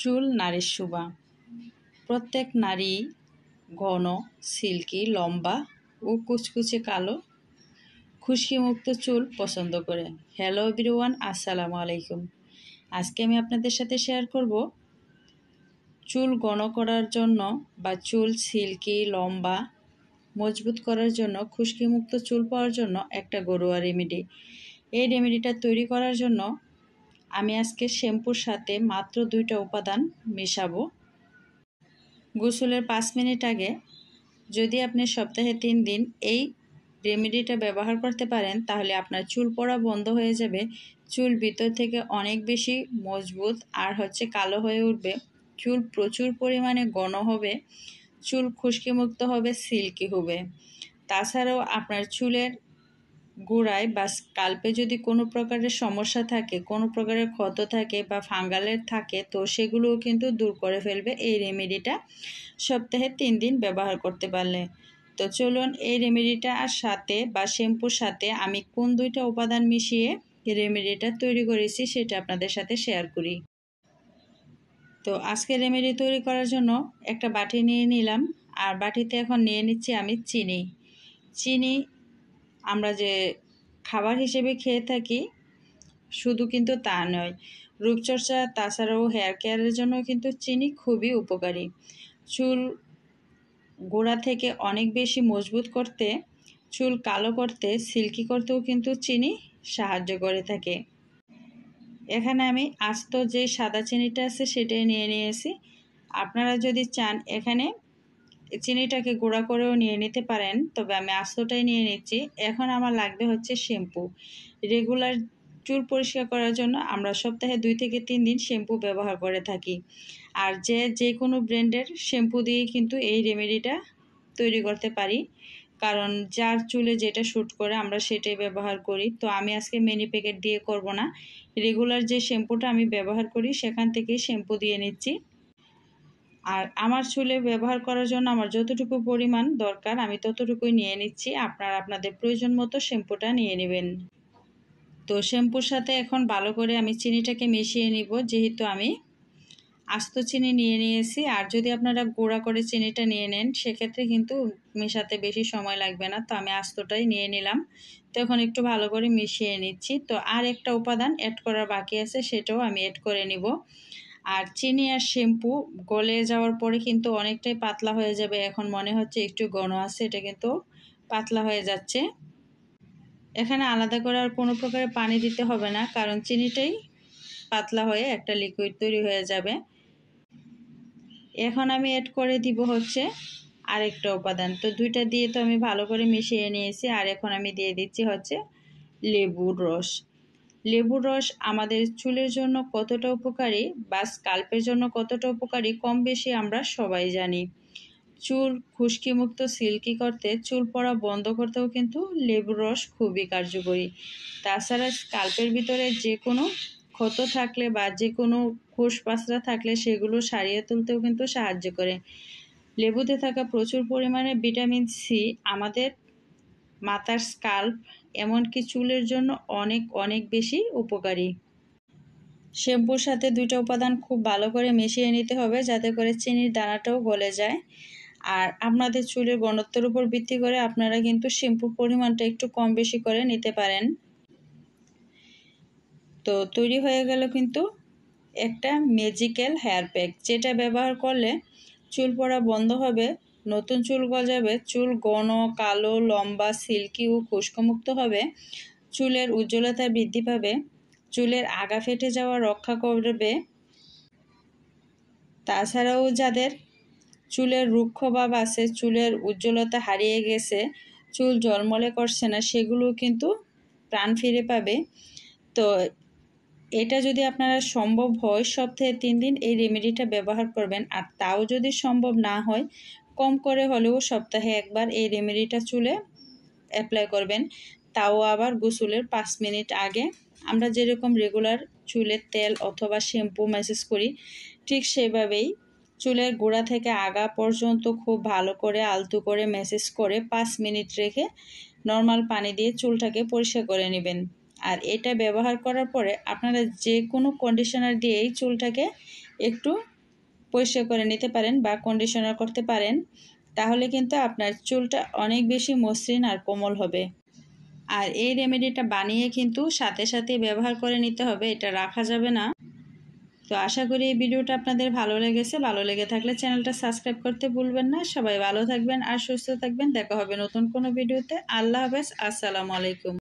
চুল নারীর শোভা প্রত্যেক নারী ঘন সিল্কি লম্বা ও কুচকুচে কালো খুশকিমুক্ত চুল পছন্দ করে হ্যালো বিরুয়ান আসসালামু আলাইকুম আজকে আমি আপনাদের সাথে শেয়ার করব চুল ঘন করার জন্য বা চুল সিল্কি লম্বা মজবুত করার জন্য খুশকিমুক্ত চুল পাওয়ার জন্য একটা গরুয়া রেমেডি এই রেমেডিটা তৈরি করার জন্য আমি আজকে শ্যাম্পুর সাথে মাত্র দুইটা উপাদান মেশাবো গোসলের পাঁচ মিনিট আগে যদি আপনি সপ্তাহে তিন দিন এই রেমেডিটা ব্যবহার করতে পারেন তাহলে আপনার চুল পড়া বন্ধ হয়ে যাবে চুল ভিতর থেকে অনেক বেশি মজবুত আর হচ্ছে কালো হয়ে উঠবে চুল প্রচুর পরিমাণে গণ হবে চুল খুশকিমুক্ত হবে সিল্কি হবে তাছাড়াও আপনার চুলের গোড়ায় বা স্কাল্পে যদি কোনো প্রকারের সমস্যা থাকে কোনো প্রকারের ক্ষত থাকে বা ফাঙ্গালের থাকে তো সেগুলোও কিন্তু দূর করে ফেলবে এই রেমেডিটা সপ্তাহে তিন দিন ব্যবহার করতে পারলে তো চলুন এই রেমেডিটা আর সাথে বা শ্যাম্পুর সাথে আমি কোন দুইটা উপাদান মিশিয়ে রেমেডিটা তৈরি করেছি সেটা আপনাদের সাথে শেয়ার করি তো আজকে রেমেডি তৈরি করার জন্য একটা বাটি নিয়ে নিলাম আর বাটিতে এখন নিয়ে নিচ্ছি আমি চিনি চিনি আমরা যে খাবার হিসেবে খেয়ে থাকি শুধু কিন্তু তা নয় রূপচর্চা তাছাড়াও হেয়ার কেয়ারের জন্য কিন্তু চিনি খুবই উপকারী চুল গোড়া থেকে অনেক বেশি মজবুত করতে চুল কালো করতে সিল্কি করতেও কিন্তু চিনি সাহায্য করে থাকে এখানে আমি আস্ত যে সাদা চিনিটা আছে সেটাই নিয়ে নিয়েছি আপনারা যদি চান এখানে চিনিটাকে গুঁড়া করেও নিয়ে নিতে পারেন তবে আমি আস্তটাই নিয়ে নিচ্ছি এখন আমার লাগবে হচ্ছে শ্যাম্পু রেগুলার চুল পরিষ্কার করার জন্য আমরা সপ্তাহে দুই থেকে তিন দিন শ্যাম্পু ব্যবহার করে থাকি আর যে যে কোনো ব্র্যান্ডের শ্যাম্পু দিয়ে কিন্তু এই রেমেডিটা তৈরি করতে পারি কারণ যার চুলে যেটা শ্যুট করে আমরা সেটাই ব্যবহার করি তো আমি আজকে মিনি প্যাকেট দিয়ে করব না রেগুলার যে শ্যাম্পুটা আমি ব্যবহার করি সেখান থেকেই শ্যাম্পু দিয়ে নিচ্ছি আর আমার চুলে ব্যবহার করার জন্য আমার যতটুকু পরিমাণ দরকার আমি ততটুকুই নিয়ে নিচ্ছি আপনারা আপনাদের প্রয়োজন মতো শ্যাম্পুটা নিয়ে নেবেন তো শ্যাম্পুর সাথে এখন ভালো করে আমি চিনিটাকে মিশিয়ে নিব যেহেতু আমি আস্ত চিনি নিয়ে নিয়েছি আর যদি আপনারা গুঁড়া করে চিনিটা নিয়ে নেন সেক্ষেত্রে কিন্তু মেশাতে বেশি সময় লাগবে না তো আমি আস্তটাই নিয়ে নিলাম তো এখন একটু ভালো করে মিশিয়ে নিচ্ছি তো আর একটা উপাদান অ্যাড করার বাকি আছে সেটাও আমি অ্যাড করে নিব আর চিনি আর শ্যাম্পু গলে যাওয়ার পরে কিন্তু অনেকটাই পাতলা হয়ে যাবে এখন মনে হচ্ছে একটু ঘন আছে এটা কিন্তু পাতলা হয়ে যাচ্ছে এখানে আলাদা করে আর কোনো প্রকারে পানি দিতে হবে না কারণ চিনিটাই পাতলা হয়ে একটা লিকুইড তৈরি হয়ে যাবে এখন আমি এড করে দিব হচ্ছে আরেকটা উপাদান তো দুইটা দিয়ে তো আমি ভালো করে মিশিয়ে নিয়েছি আর এখন আমি দিয়ে দিচ্ছি হচ্ছে লেবুর রস লেবুর রস আমাদের চুলের জন্য কতটা উপকারী বা স্কাল্পের জন্য কতটা উপকারী কম বেশি আমরা সবাই জানি চুল খুশকিমুক্ত সিল্কি করতে চুল পড়া বন্ধ করতেও কিন্তু লেবুর রস খুবই কার্যকরী তাছাড়া স্কাল্পের ভিতরে যে কোনো ক্ষত থাকলে বা যে কোনো খোস পাঁচড়া থাকলে সেগুলো সারিয়ে তুলতেও কিন্তু সাহায্য করে লেবুতে থাকা প্রচুর পরিমাণে ভিটামিন সি আমাদের মাথার স্কাল্প এমনকি চুলের জন্য অনেক অনেক বেশি উপকারী শ্যাম্পুর সাথে দুইটা উপাদান খুব ভালো করে মিশিয়ে নিতে হবে যাতে করে চিনির দানাটাও গলে যায় আর আপনাদের চুলের ঘনত্বের উপর ভিত্তি করে আপনারা কিন্তু শ্যাম্পুর পরিমাণটা একটু কম বেশি করে নিতে পারেন তো তৈরি হয়ে গেল কিন্তু একটা ম্যাজিক্যাল হেয়ার প্যাক যেটা ব্যবহার করলে চুল পড়া বন্ধ হবে নতুন চুল গজাবে চুল ঘন কালো লম্বা সিল্কি ও খুশকমুক্ত হবে চুলের উজ্জ্বলতা বৃদ্ধি পাবে চুলের আগা ফেটে যাওয়া রক্ষা করবে তাছাড়াও যাদের চুলের রুক্ষ ভাব আছে চুলের উজ্জ্বলতা হারিয়ে গেছে চুল জলমলে করছে না সেগুলো কিন্তু প্রাণ ফিরে পাবে তো এটা যদি আপনারা সম্ভব হয় সপ্তাহে তিন দিন এই রেমেডিটা ব্যবহার করবেন আর তাও যদি সম্ভব না হয় কম করে হলেও সপ্তাহে একবার এই রেমেডিটা চুলে অ্যাপ্লাই করবেন তাও আবার গোসলের পাঁচ মিনিট আগে আমরা যেরকম রেগুলার চুলের তেল অথবা শ্যাম্পু ম্যাসেজ করি ঠিক সেভাবেই চুলের গোড়া থেকে আগা পর্যন্ত খুব ভালো করে আলতু করে ম্যাসেজ করে পাঁচ মিনিট রেখে নর্মাল পানি দিয়ে চুলটাকে পরিষ্কার করে নেবেন আর এটা ব্যবহার করার পরে আপনারা যে কোনো কন্ডিশনার দিয়েই চুলটাকে একটু পরিষ্কার করে নিতে পারেন বা কন্ডিশনার করতে পারেন তাহলে কিন্তু আপনার চুলটা অনেক বেশি মসৃণ আর কোমল হবে আর এই রেমেডিটা বানিয়ে কিন্তু সাথে সাথে ব্যবহার করে নিতে হবে এটা রাখা যাবে না তো আশা করি এই ভিডিওটা আপনাদের ভালো লেগেছে ভালো লেগে থাকলে চ্যানেলটা সাবস্ক্রাইব করতে ভুলবেন না সবাই ভালো থাকবেন আর সুস্থ থাকবেন দেখা হবে নতুন কোনো ভিডিওতে আল্লাহ হাফেজ আসসালামু আলাইকুম